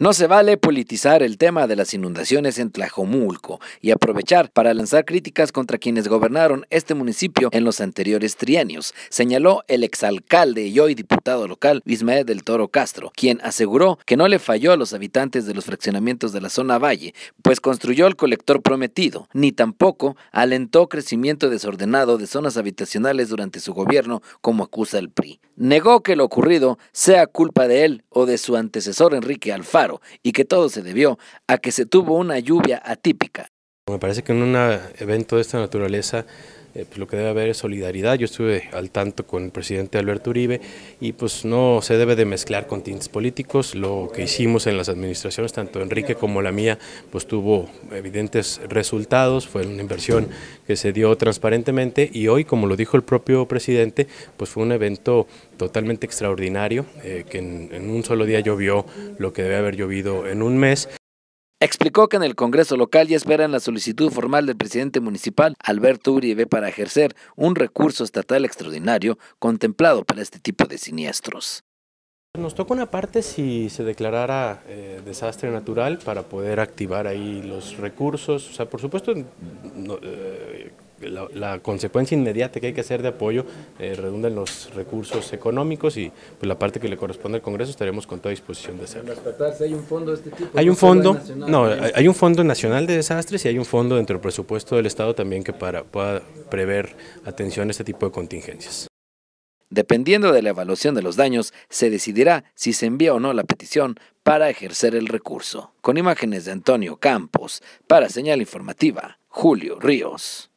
No se vale politizar el tema de las inundaciones en Tlajomulco y aprovechar para lanzar críticas contra quienes gobernaron este municipio en los anteriores trienios, señaló el exalcalde y hoy diputado local Ismael del Toro Castro, quien aseguró que no le falló a los habitantes de los fraccionamientos de la zona valle, pues construyó el colector prometido, ni tampoco alentó crecimiento desordenado de zonas habitacionales durante su gobierno, como acusa el PRI. Negó que lo ocurrido sea culpa de él o de su antecesor Enrique Alfaro y que todo se debió a que se tuvo una lluvia atípica me parece que en un evento de esta naturaleza eh, pues lo que debe haber es solidaridad. Yo estuve al tanto con el presidente Alberto Uribe y pues no se debe de mezclar con tintes políticos. Lo que hicimos en las administraciones, tanto Enrique como la mía, pues tuvo evidentes resultados, fue una inversión que se dio transparentemente y hoy, como lo dijo el propio presidente, pues fue un evento totalmente extraordinario, eh, que en, un solo día llovió lo que debe haber llovido en un mes Explicó que en el Congreso local ya esperan la solicitud formal del presidente municipal Alberto Uribe para ejercer un recurso estatal extraordinario contemplado para este tipo de siniestros. Nos toca una parte si se declarara eh, desastre natural para poder activar ahí los recursos. O sea, por supuesto, eh, la, consecuencia inmediata que hay que hacer de apoyo eh, redunda en los recursos económicos y pues, la parte que le corresponde al Congreso estaremos con toda disposición de hacerlo. ¿Hay un fondo este nacional, no, hay un fondo nacional de desastres y hay un fondo dentro del presupuesto del Estado también que para, pueda prever atención a este tipo de contingencias. Dependiendo de la evaluación de los daños, se decidirá si se envía o no la petición para ejercer el recurso. Con imágenes de Antonio Campos, para Señal Informativa, Julio Ríos.